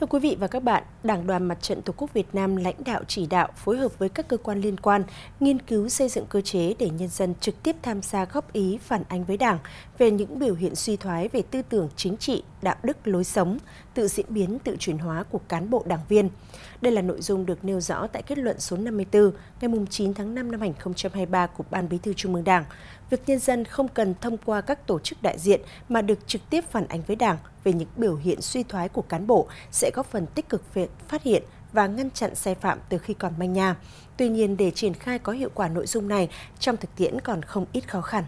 Thưa quý vị và các bạn, Đảng đoàn Mặt trận Tổ quốc Việt Nam lãnh đạo chỉ đạo phối hợp với các cơ quan liên quan nghiên cứu xây dựng cơ chế để nhân dân trực tiếp tham gia góp ý phản ánh với Đảng về những biểu hiện suy thoái về tư tưởng chính trị, đạo đức lối sống, tự diễn biến, tự chuyển hóa của cán bộ đảng viên. Đây là nội dung được nêu rõ tại kết luận số 54 ngày 9 tháng 5 năm 2023 của Ban Bí thư Trung ương Đảng. Việc nhân dân không cần thông qua các tổ chức đại diện mà được trực tiếp phản ánh với Đảng về những biểu hiện suy thoái của cán bộ sẽ sẽ góp phần tích cực việc phát hiện và ngăn chặn sai phạm từ khi còn manh nha. Tuy nhiên, để triển khai có hiệu quả nội dung này trong thực tiễn còn không ít khó khăn.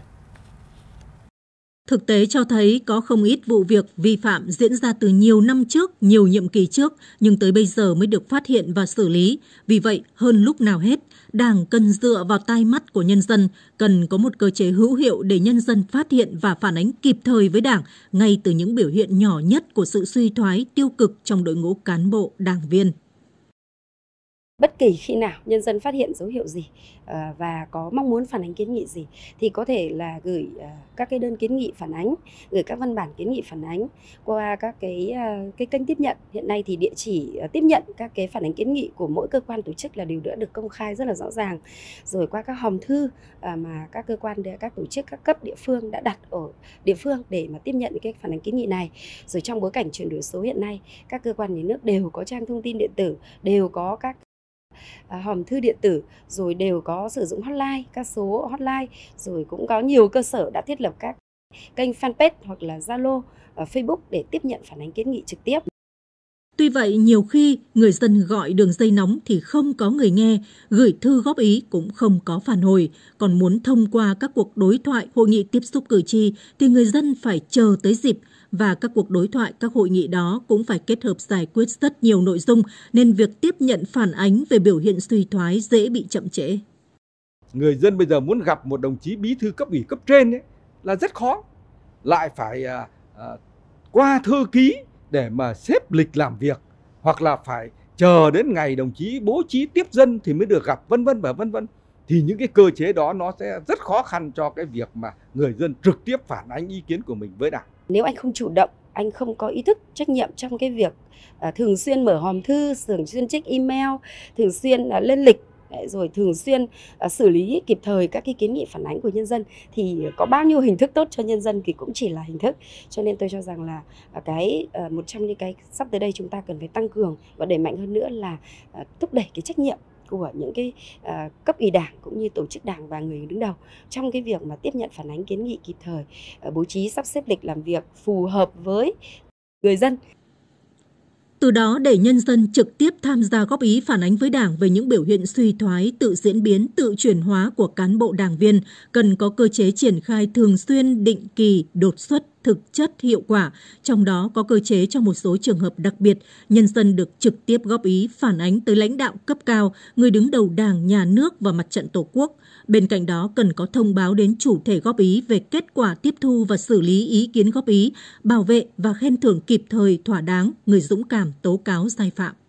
Thực tế cho thấy có không ít vụ việc vi phạm diễn ra từ nhiều năm trước, nhiều nhiệm kỳ trước, nhưng tới bây giờ mới được phát hiện và xử lý. Vì vậy, hơn lúc nào hết, Đảng cần dựa vào tai mắt của nhân dân, cần có một cơ chế hữu hiệu để nhân dân phát hiện và phản ánh kịp thời với Đảng ngay từ những biểu hiện nhỏ nhất của sự suy thoái tiêu cực trong đội ngũ cán bộ, đảng viên bất kỳ khi nào nhân dân phát hiện dấu hiệu gì ờ, và có mong muốn phản ánh kiến nghị gì thì có thể là gửi ờ, các cái đơn kiến nghị phản ánh, gửi các văn bản kiến nghị phản ánh qua các cái ờ, cái kênh tiếp nhận. Hiện nay thì địa chỉ tiếp nhận các cái phản ánh kiến nghị của mỗi cơ quan tổ chức là đều đã được công khai rất là rõ ràng. Rồi qua các hòm thư mà các cơ quan các tổ chức các cấp địa phương đã đặt ở địa phương để mà tiếp nhận cái phản ánh kiến nghị này. Rồi trong bối cảnh chuyển đổi số hiện nay, các cơ quan nhà nước đều có trang thông tin điện tử, đều có các À, hòm thư điện tử rồi đều có sử dụng hotline các số hotline rồi cũng có nhiều cơ sở đã thiết lập các kênh fanpage hoặc là Zalo à, Facebook để tiếp nhận phản ánh kiến nghị trực tiếp. Tuy vậy, nhiều khi người dân gọi đường dây nóng thì không có người nghe, gửi thư góp ý cũng không có phản hồi. Còn muốn thông qua các cuộc đối thoại, hội nghị tiếp xúc cử tri thì người dân phải chờ tới dịp và các cuộc đối thoại, các hội nghị đó cũng phải kết hợp giải quyết rất nhiều nội dung nên việc tiếp nhận phản ánh về biểu hiện suy thoái dễ bị chậm trễ. Người dân bây giờ muốn gặp một đồng chí bí thư cấp ủy cấp trên ấy, là rất khó, lại phải à, à, qua thư ký để mà xếp lịch làm việc hoặc là phải chờ đến ngày đồng chí bố trí tiếp dân thì mới được gặp vân vân và vân vân thì những cái cơ chế đó nó sẽ rất khó khăn cho cái việc mà người dân trực tiếp phản ánh ý kiến của mình với đảng nếu anh không chủ động, anh không có ý thức trách nhiệm trong cái việc à, thường xuyên mở hòm thư, thường xuyên check email, thường xuyên à, lên lịch rồi thường xuyên uh, xử lý kịp thời các cái kiến nghị phản ánh của nhân dân thì có bao nhiêu hình thức tốt cho nhân dân thì cũng chỉ là hình thức cho nên tôi cho rằng là uh, cái uh, một trong những cái sắp tới đây chúng ta cần phải tăng cường và đẩy mạnh hơn nữa là thúc đẩy cái trách nhiệm của những cái uh, cấp ủy đảng cũng như tổ chức đảng và người đứng đầu trong cái việc mà tiếp nhận phản ánh kiến nghị kịp thời uh, bố trí sắp xếp lịch làm việc phù hợp với người dân từ đó để nhân dân trực tiếp tham gia góp ý phản ánh với Đảng về những biểu hiện suy thoái, tự diễn biến, tự chuyển hóa của cán bộ đảng viên, cần có cơ chế triển khai thường xuyên, định kỳ, đột xuất thực chất hiệu quả, trong đó có cơ chế cho một số trường hợp đặc biệt, nhân dân được trực tiếp góp ý phản ánh tới lãnh đạo cấp cao, người đứng đầu Đảng, nhà nước và mặt trận Tổ quốc. Bên cạnh đó cần có thông báo đến chủ thể góp ý về kết quả tiếp thu và xử lý ý kiến góp ý, bảo vệ và khen thưởng kịp thời thỏa đáng người dũng cảm tố cáo sai phạm.